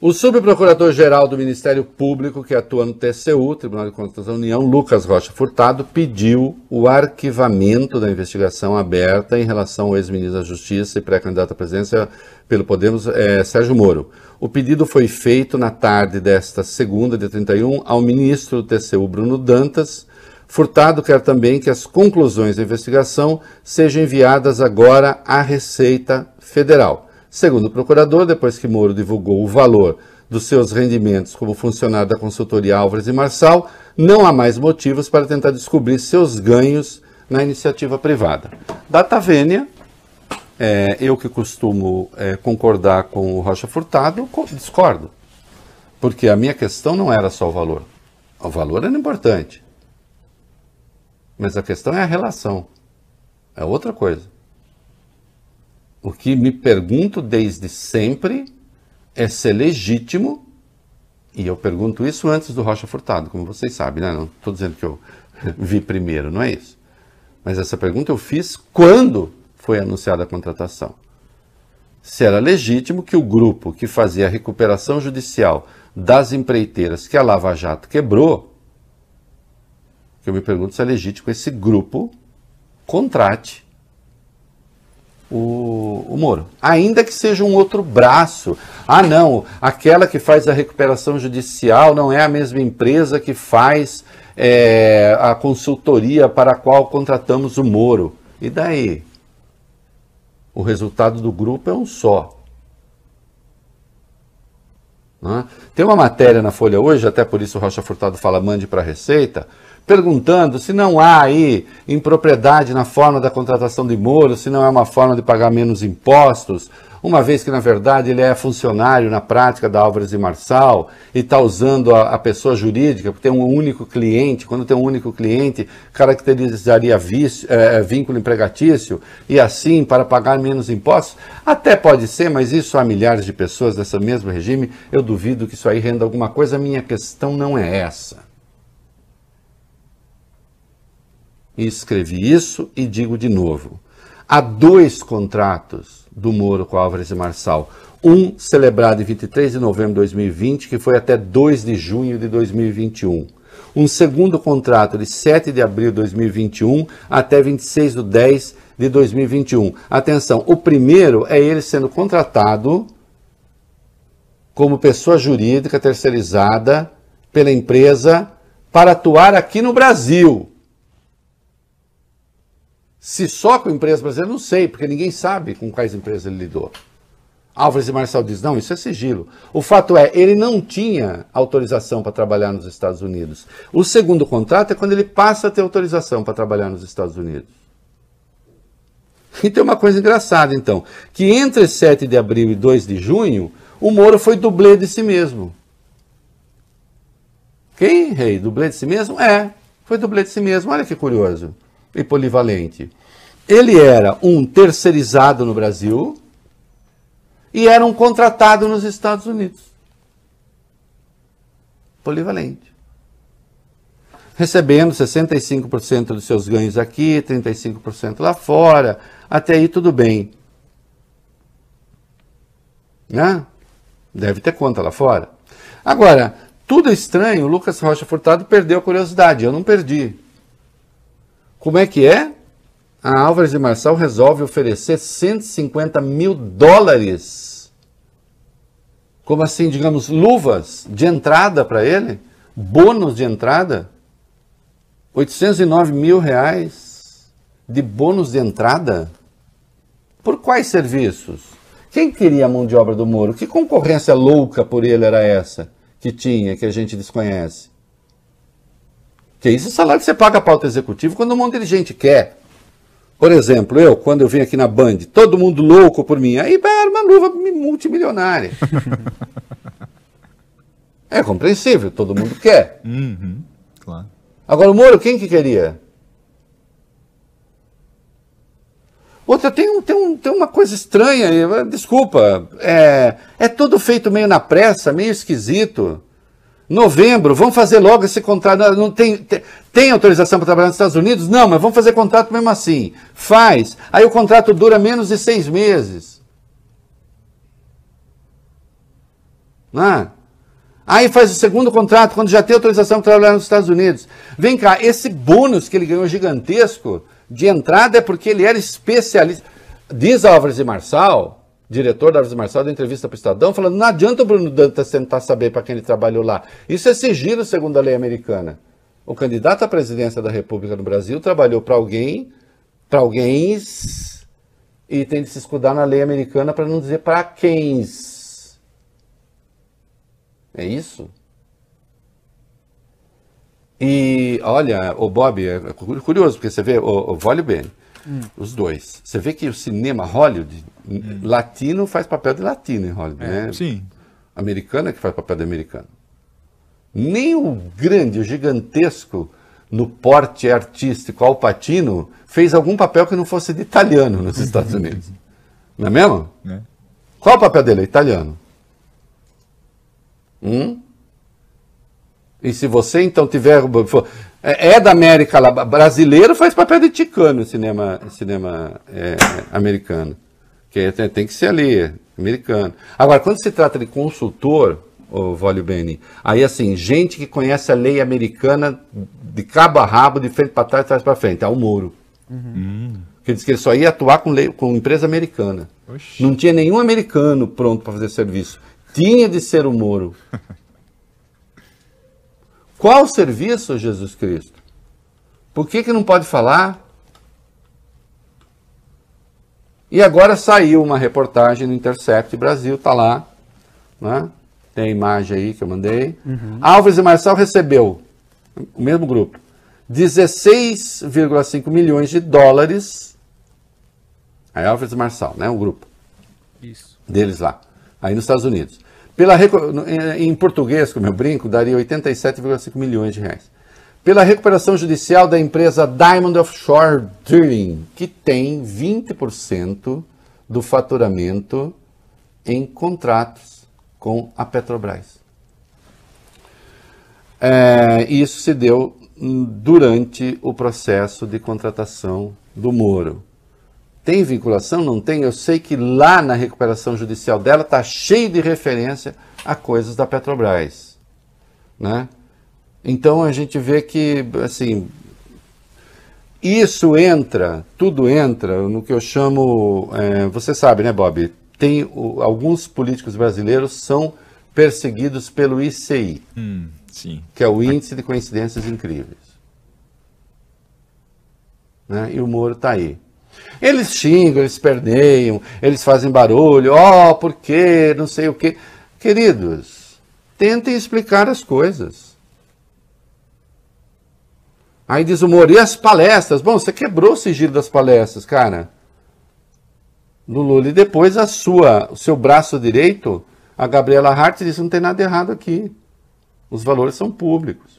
O subprocurador-geral do Ministério Público, que atua no TCU, Tribunal de Contas da União, Lucas Rocha Furtado, pediu o arquivamento da investigação aberta em relação ao ex-ministro da Justiça e pré-candidato à presidência pelo Podemos, é, Sérgio Moro. O pedido foi feito na tarde desta segunda, dia 31, ao ministro do TCU, Bruno Dantas. Furtado quer também que as conclusões da investigação sejam enviadas agora à Receita Federal. Segundo o procurador, depois que Moro divulgou o valor dos seus rendimentos como funcionário da consultoria Álvares e Marçal, não há mais motivos para tentar descobrir seus ganhos na iniciativa privada. Data Vênia, é, eu que costumo é, concordar com o Rocha Furtado, discordo. Porque a minha questão não era só o valor. O valor era importante. Mas a questão é a relação. É outra coisa. O que me pergunto desde sempre é se é legítimo, e eu pergunto isso antes do Rocha Furtado, como vocês sabem, né? não estou dizendo que eu vi primeiro, não é isso. Mas essa pergunta eu fiz quando foi anunciada a contratação. Se era legítimo que o grupo que fazia a recuperação judicial das empreiteiras que a Lava Jato quebrou, que eu me pergunto se é legítimo esse grupo contrate o, o Moro. Ainda que seja um outro braço. Ah, não, aquela que faz a recuperação judicial não é a mesma empresa que faz é, a consultoria para a qual contratamos o Moro. E daí? O resultado do grupo é um só. Né? Tem uma matéria na Folha hoje, até por isso o Rocha Furtado fala mande para a Receita, perguntando se não há aí impropriedade na forma da contratação de Moro, se não é uma forma de pagar menos impostos, uma vez que na verdade ele é funcionário na prática da Álvares e Marçal e está usando a, a, pessoa jurídica, porque tem um único cliente, quando tem um único cliente, caracterizaria vício, é, é vínculo empregatício e assim para pagar menos impostos? Até pode ser, mas isso há milhares de pessoas desse mesmo regime, eu duvido que isso aí renda alguma coisa, a minha questão não é essa. E escrevi isso e digo de novo. Há dois contratos do Moro com Álvares e Marçal. Um celebrado em 23 de novembro de 2020, que foi até 2 de junho de 2021. Um segundo contrato de 7 de abril de 2021 até 26 de 10 de 2021. Atenção, o primeiro é ele sendo contratado como pessoa jurídica terceirizada pela empresa para atuar aqui no Brasil. Se só com empresas brasileiras, não sei, porque ninguém sabe com quais empresas ele lidou. Álvares e Marçal diz: não, isso é sigilo. O fato é, ele não tinha autorização para trabalhar nos Estados Unidos. O segundo contrato é quando ele passa a ter autorização para trabalhar nos Estados Unidos. E tem uma coisa engraçada, então, que entre 7 de abril e 2 de junho, o Moro foi dublê de si mesmo. Quem, rei? Dublê de si mesmo? É, foi dublê de si mesmo. Olha que curioso e polivalente. Ele era um terceirizado no Brasil e era um contratado nos Estados Unidos. Polivalente. Recebendo 65% dos seus ganhos aqui, 35% lá fora, até aí tudo bem. Né? Deve ter conta lá fora. Agora, tudo estranho, o Lucas Rocha Furtado perdeu a curiosidade, eu não perdi. Como é que é? A Álvares de Marçal resolve oferecer 150 mil dólares. Como assim, digamos, luvas de entrada para ele? Bônus de entrada? 809 mil reais de bônus de entrada? Por quais serviços? Quem queria a mão de obra do Moro? Que concorrência louca por ele era essa que tinha, que a gente desconhece? Que isso salário que você paga a pauta executiva quando um monte de gente quer. Por exemplo, eu, quando eu vim aqui na Band, todo mundo louco por mim, aí era uma luva multimilionária. é compreensível, todo mundo quer. Uhum, claro. Agora, o Moro, quem que queria? Outra, tem, um, tem, um, tem uma coisa estranha, desculpa, é, é tudo feito meio na pressa, meio esquisito. Novembro, vamos fazer logo esse contrato. Não, não tem, tem, tem, autorização para trabalhar nos Estados Unidos? Não, mas vamos fazer contrato mesmo assim. Faz. Aí o contrato dura menos de seis meses. Ah. Aí faz o segundo contrato, quando já tem autorização para trabalhar nos Estados Unidos. Vem cá, esse bônus que ele ganhou gigantesco de entrada é porque ele era especialista. Diz Álvares e Marçal diretor da Árvores Marçal, deu entrevista para o Estadão, falando: não adianta o Bruno Dantas tentar saber para quem ele trabalhou lá. Isso é sigilo, segundo a lei americana. O candidato à presidência da República no Brasil trabalhou para alguém, para alguém, e tem de se escudar na lei americana para não dizer para quem. É isso? E olha, o Bob, é curioso, porque você vê, o, o vale bem. Hum. Os dois. Você vê que o cinema Hollywood, hum. latino faz papel de latino em Hollywood, é, né? Sim. Americana é que faz papel de americano. Nem o grande, o gigantesco, no porte artístico Al Pacino, fez algum papel que não fosse de italiano nos Estados Unidos. não é mesmo? É. Qual o papel dele? É italiano. Hum? E se você então tiver. É, é da América lá, brasileiro faz papel de ticano no cinema, cinema é, americano. Que é, tem, tem, que ser ali, americano. Agora, quando se trata de consultor, o Vólio Beni, aí assim, gente que conhece a lei americana de cabo a rabo, de frente para trás, trás para frente, é o Uhum. Hum. Que diz que ele só ia atuar com, lei, com empresa americana. Oxi. Não tinha nenhum americano pronto para fazer serviço. Tinha de ser o Moro. Qual serviço Jesus Cristo? Por que, que não pode falar? E agora saiu uma reportagem no Intercept Brasil, está lá, né? tem a imagem aí que eu mandei. Uhum. Alves e Marçal recebeu, o mesmo grupo, 16,5 milhões de dólares. Aí é Alves e Marçal, né? O grupo. Isso. Deles lá. Aí nos Estados Unidos. Pela, em português, como eu brinco, daria 87,5 milhões de reais. Pela recuperação judicial da empresa Diamond Offshore Drilling, que tem 20% do faturamento em contratos com a Petrobras. É, isso se deu durante o processo de contratação do Moro. Tem vinculação? Não tem? Eu sei que lá na recuperação judicial dela está cheio de referência a coisas da Petrobras. Né? Então a gente vê que, assim, isso entra, tudo entra no que eu chamo. É, você sabe, né, Bob? Tem o, alguns políticos brasileiros são perseguidos pelo ICI, hum, que é o Índice de Coincidências Incríveis. Né? E o Moro está aí. Eles xingam, eles perdeiam, eles fazem barulho, ó, oh, por quê, não sei o quê. Queridos, tentem explicar as coisas. Aí diz o Moro, e as palestras? Bom, você quebrou o sigilo das palestras, cara. Do Lula. E depois a sua, o seu braço direito, a Gabriela Hart disse, não tem nada errado aqui. Os valores são públicos.